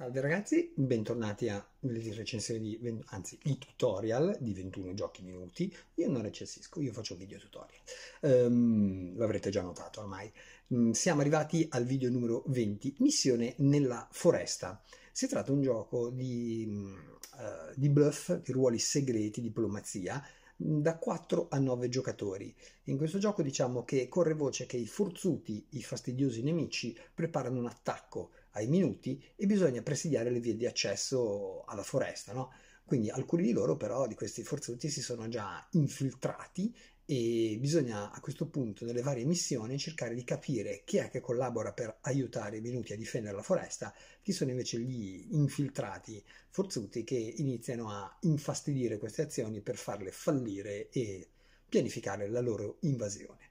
Salve ragazzi, bentornati a le recensioni di, anzi, i tutorial di 21 giochi minuti. Io non recensisco, io faccio video tutorial. Um, l'avrete già notato ormai. Um, siamo arrivati al video numero 20, Missione nella foresta. Si tratta di un gioco di, uh, di bluff, di ruoli segreti, diplomazia, mm, da 4 a 9 giocatori. In questo gioco diciamo che corre voce che i forzuti, i fastidiosi nemici, preparano un attacco ai minuti e bisogna presidiare le vie di accesso alla foresta, no? Quindi alcuni di loro però, di questi forzuti, si sono già infiltrati e bisogna a questo punto nelle varie missioni cercare di capire chi è che collabora per aiutare i minuti a difendere la foresta, chi sono invece gli infiltrati forzuti che iniziano a infastidire queste azioni per farle fallire e pianificare la loro invasione.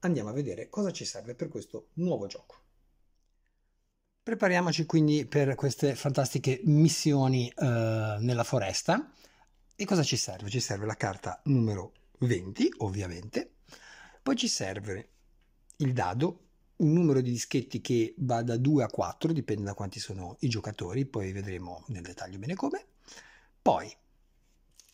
Andiamo a vedere cosa ci serve per questo nuovo gioco. Prepariamoci quindi per queste fantastiche missioni eh, nella foresta. E cosa ci serve? Ci serve la carta numero 20, ovviamente. Poi ci serve il dado, un numero di dischetti che va da 2 a 4, dipende da quanti sono i giocatori, poi vedremo nel dettaglio bene come. Poi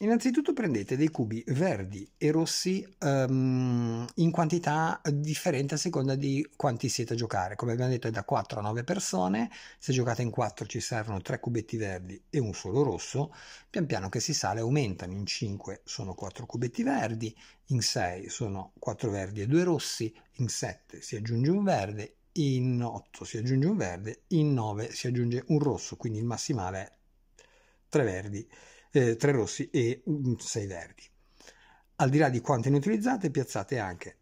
Innanzitutto prendete dei cubi verdi e rossi um, in quantità differente a seconda di quanti siete a giocare. Come abbiamo detto è da 4 a 9 persone, se giocate in 4 ci servono 3 cubetti verdi e un solo rosso, pian piano che si sale aumentano, in 5 sono 4 cubetti verdi, in 6 sono 4 verdi e 2 rossi, in 7 si aggiunge un verde, in 8 si aggiunge un verde, in 9 si aggiunge un rosso, quindi il massimale è 3 verdi eh, 3 rossi e 6 verdi. Al di là di quante ne utilizzate, piazzate anche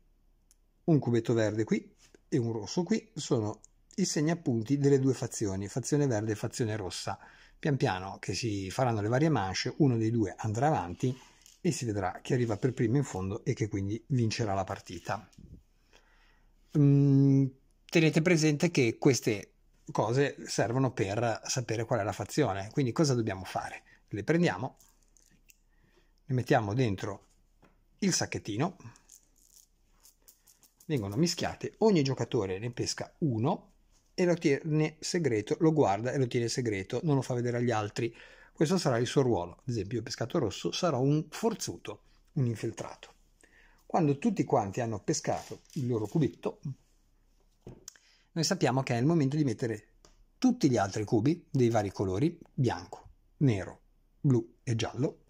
un cubetto verde qui e un rosso qui, sono i segnapunti delle due fazioni, fazione verde e fazione rossa. Pian piano che si faranno le varie manche, uno dei due andrà avanti e si vedrà chi arriva per primo in fondo e che quindi vincerà la partita. Mm, tenete presente che queste cose servono per sapere qual è la fazione, quindi cosa dobbiamo fare? le prendiamo, le mettiamo dentro il sacchettino, vengono mischiate, ogni giocatore ne pesca uno e lo tiene segreto, lo guarda e lo tiene segreto, non lo fa vedere agli altri. Questo sarà il suo ruolo. Ad esempio, io pescato rosso sarò un forzuto, un infiltrato. Quando tutti quanti hanno pescato il loro cubetto, noi sappiamo che è il momento di mettere tutti gli altri cubi dei vari colori, bianco, nero, blu e giallo,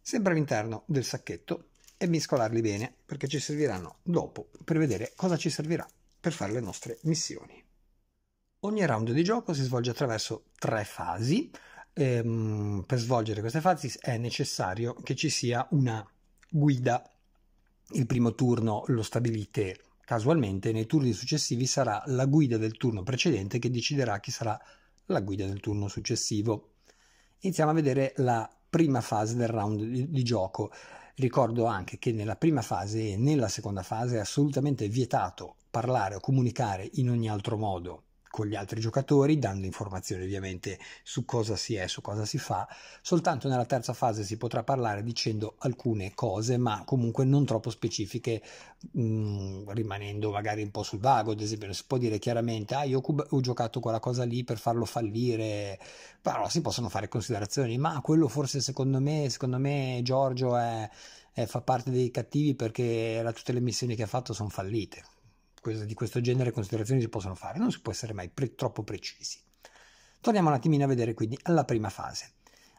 sempre all'interno del sacchetto e miscolarli bene perché ci serviranno dopo per vedere cosa ci servirà per fare le nostre missioni. Ogni round di gioco si svolge attraverso tre fasi. Ehm, per svolgere queste fasi è necessario che ci sia una guida. Il primo turno lo stabilite casualmente, nei turni successivi sarà la guida del turno precedente che deciderà chi sarà la guida del turno successivo iniziamo a vedere la prima fase del round di, di gioco. Ricordo anche che nella prima fase e nella seconda fase è assolutamente vietato parlare o comunicare in ogni altro modo con gli altri giocatori, dando informazioni ovviamente su cosa si è, su cosa si fa. Soltanto nella terza fase si potrà parlare dicendo alcune cose, ma comunque non troppo specifiche, mh, mm, rimanendo magari un po' sul vago. Ad esempio, non si può dire chiaramente: Ah, io ho giocato quella cosa lì per farlo fallire. Però si possono fare considerazioni, ma quello forse secondo me, secondo me Giorgio è, è, fa parte dei cattivi perché la, tutte le missioni che ha fatto sono fallite di questo genere considerazioni si possono fare, non si può essere mai pre- troppo precisi. Torniamo un attimino a vedere quindi alla prima fase.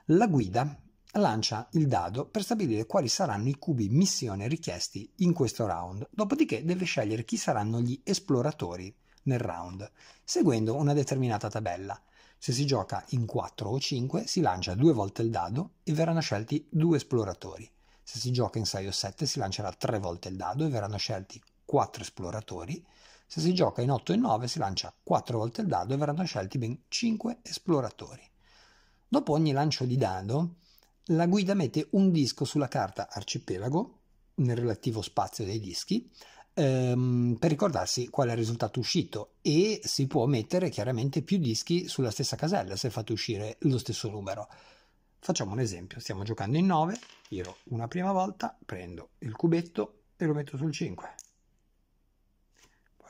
La guida lancia il dado per stabilire quali saranno i cubi missione richiesti in questo round, dopodiché deve scegliere chi saranno gli esploratori nel round, seguendo una determinata tabella. Se si gioca in 4 o 5 si lancia due volte il dado e verranno scelti due esploratori. Se si gioca in 6 o 7 si lancerà tre volte il dado e verranno scelti 4 esploratori. Se si gioca in 8 e 9 si lancia 4 volte il dado e verranno scelti ben 5 esploratori. Dopo ogni lancio di dado, la guida mette un disco sulla carta arcipelago, nel relativo spazio dei dischi, ehm, per ricordarsi qual è il risultato uscito e si può mettere chiaramente più dischi sulla stessa casella se fate uscire lo stesso numero. Facciamo un esempio, stiamo giocando in 9, tiro una prima volta, prendo il cubetto e lo metto sul 5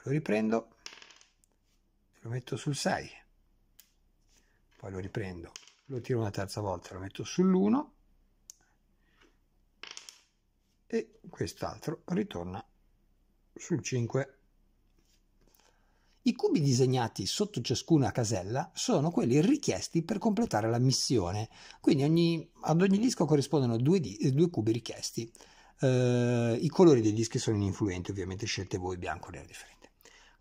lo riprendo, lo metto sul 6, poi lo riprendo, lo tiro una terza volta, lo metto sull'1 e quest'altro ritorna sul 5. I cubi disegnati sotto ciascuna casella sono quelli richiesti per completare la missione, quindi ogni, ad ogni disco corrispondono due, due cubi richiesti. Uh, I colori dei dischi sono ininfluenti, ovviamente scelte voi bianco o nero differente.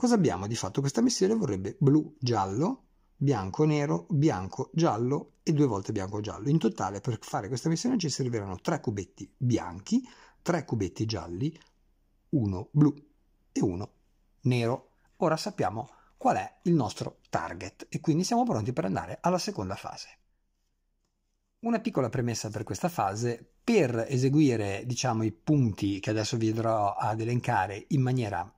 Cosa abbiamo? Di fatto questa missione vorrebbe blu, giallo, bianco, nero, bianco, giallo e due volte bianco, giallo. In totale per fare questa missione ci serviranno tre cubetti bianchi, tre cubetti gialli, uno blu e uno nero. Ora sappiamo qual è il nostro target e quindi siamo pronti per andare alla seconda fase. Una piccola premessa per questa fase, per eseguire diciamo, i punti che adesso vi andrò ad elencare in maniera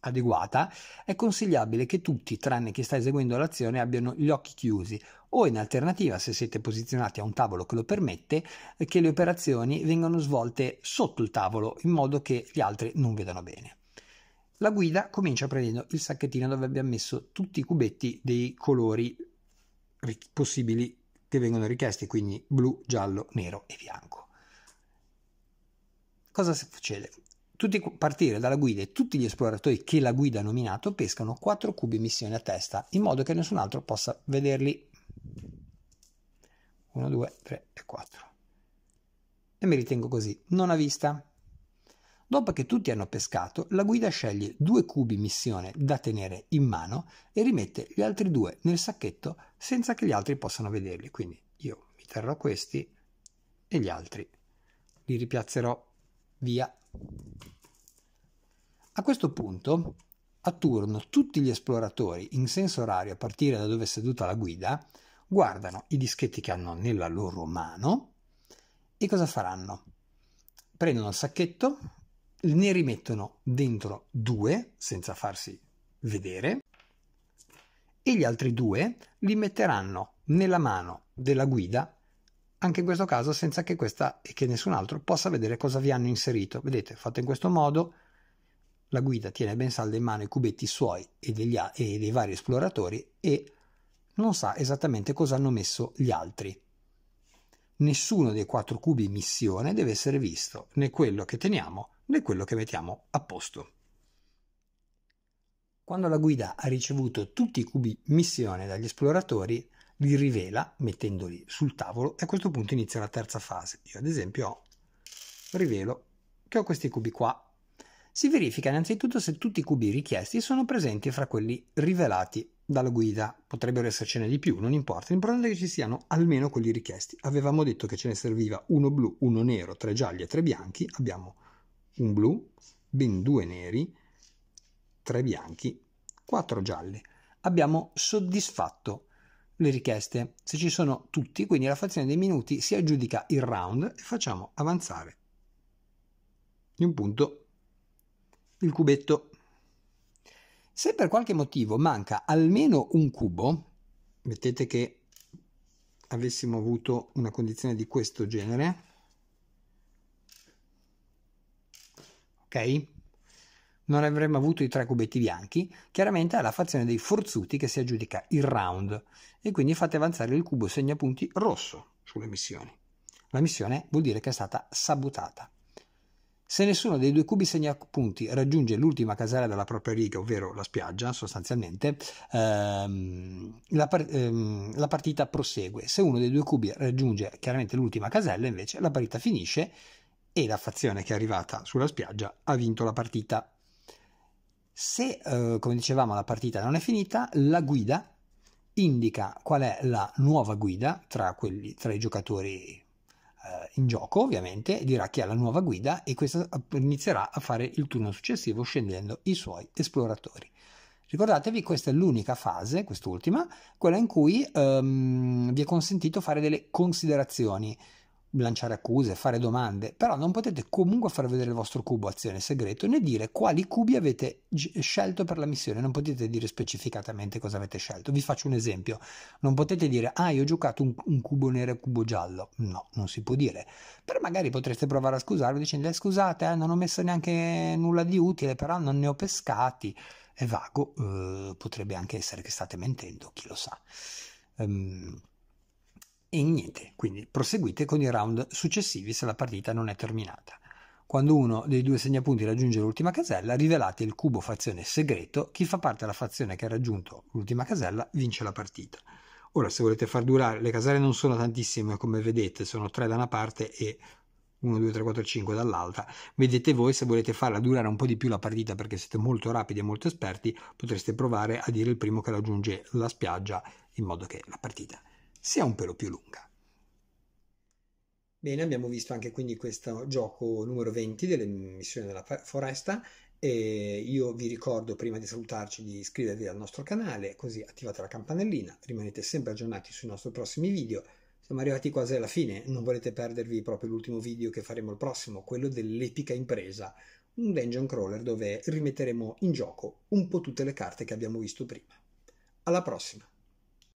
adeguata, è consigliabile che tutti, tranne chi sta eseguendo l'azione, abbiano gli occhi chiusi o in alternativa, se siete posizionati a un tavolo che lo permette, che le operazioni vengano svolte sotto il tavolo in modo che gli altri non vedano bene. La guida comincia prendendo il sacchettino dove abbiamo messo tutti i cubetti dei colori possibili che vengono richiesti, quindi blu, giallo, nero e bianco. Cosa succede? tutti, partire dalla guida e tutti gli esploratori che la guida ha nominato pescano 4 cubi missione a testa, in modo che nessun altro possa vederli. 1, 2, 3 e 4. E mi ritengo così, non a vista. Dopo che tutti hanno pescato, la guida sceglie due cubi missione da tenere in mano e rimette gli altri due nel sacchetto senza che gli altri possano vederli. Quindi io mi terrò questi e gli altri li ripiazzerò via a questo punto, a turno, tutti gli esploratori, in senso orario a partire da dove è seduta la guida, guardano i dischetti che hanno nella loro mano e cosa faranno? Prendono il sacchetto, ne rimettono dentro due senza farsi vedere e gli altri due li metteranno nella mano della guida anche in questo caso senza che questa e che nessun altro possa vedere cosa vi hanno inserito. Vedete, fatto in questo modo, la guida tiene ben salda in mano i cubetti suoi e, degli, e dei vari esploratori e non sa esattamente cosa hanno messo gli altri. Nessuno dei quattro cubi missione deve essere visto, né quello che teniamo né quello che mettiamo a posto. Quando la guida ha ricevuto tutti i cubi missione dagli esploratori, li rivela mettendoli sul tavolo e a questo punto inizia la terza fase. Io ad esempio rivelo che ho questi cubi qua si verifica innanzitutto se tutti i cubi richiesti sono presenti fra quelli rivelati dalla guida. Potrebbero essercene di più, non importa, l'importante è che ci siano almeno quelli richiesti. Avevamo detto che ce ne serviva uno blu, uno nero, tre gialli e tre bianchi, abbiamo un blu, ben due neri, tre bianchi, quattro gialli. Abbiamo soddisfatto le richieste. Se ci sono tutti, quindi la frazione dei minuti si aggiudica il round e facciamo avanzare di un punto il cubetto. Se per qualche motivo manca almeno un cubo, mettete che avessimo avuto una condizione di questo genere, ok? Non avremmo avuto i tre cubetti bianchi, chiaramente è la fazione dei forzuti che si aggiudica il round e quindi fate avanzare il cubo segnapunti rosso sulle missioni. La missione vuol dire che è stata sabotata. Se nessuno dei due cubi segna punti raggiunge l'ultima casella della propria riga, ovvero la spiaggia sostanzialmente, ehm, la, par- ehm, la, partita prosegue. Se uno dei due cubi raggiunge chiaramente l'ultima casella, invece, la partita finisce e la fazione che è arrivata sulla spiaggia ha vinto la partita. Se, eh, come dicevamo, la partita non è finita, la guida indica qual è la nuova guida tra, quelli, tra i giocatori eh, in gioco ovviamente dirà che ha la nuova guida e questa inizierà a fare il turno successivo scendendo i suoi esploratori. Ricordatevi, questa è l'unica fase, quest'ultima, quella in cui um, vi è consentito fare delle considerazioni lanciare accuse, fare domande, però non potete comunque far vedere il vostro cubo azione segreto né dire quali cubi avete g- scelto per la missione, non potete dire specificatamente cosa avete scelto. Vi faccio un esempio, non potete dire ah io ho giocato un, un cubo nero e cubo giallo, no, non si può dire, però magari potreste provare a scusarvi dicendo eh, scusate eh, non ho messo neanche nulla di utile, però non ne ho pescati, è vago, eh, potrebbe anche essere che state mentendo, chi lo sa. Um, e niente, quindi proseguite con i round successivi se la partita non è terminata. Quando uno dei due segnapunti raggiunge l'ultima casella, rivelate il cubo fazione segreto, chi fa parte della fazione che ha raggiunto l'ultima casella vince la partita. Ora, se volete far durare, le caselle non sono tantissime, come vedete, sono tre da una parte e 1, 2, 3, 4, 5 dall'altra. Vedete voi se volete farla durare un po' di più la partita perché siete molto rapidi e molto esperti, potreste provare a dire il primo che raggiunge la spiaggia in modo che la partita sia un pelo più lunga. Bene, abbiamo visto anche quindi questo gioco numero 20 delle missioni della foresta e io vi ricordo prima di salutarci di iscrivervi al nostro canale, così attivate la campanellina, rimanete sempre aggiornati sui nostri prossimi video. Siamo arrivati quasi alla fine, non volete perdervi proprio l'ultimo video che faremo il prossimo, quello dell'epica impresa, un dungeon crawler dove rimetteremo in gioco un po' tutte le carte che abbiamo visto prima. Alla prossima!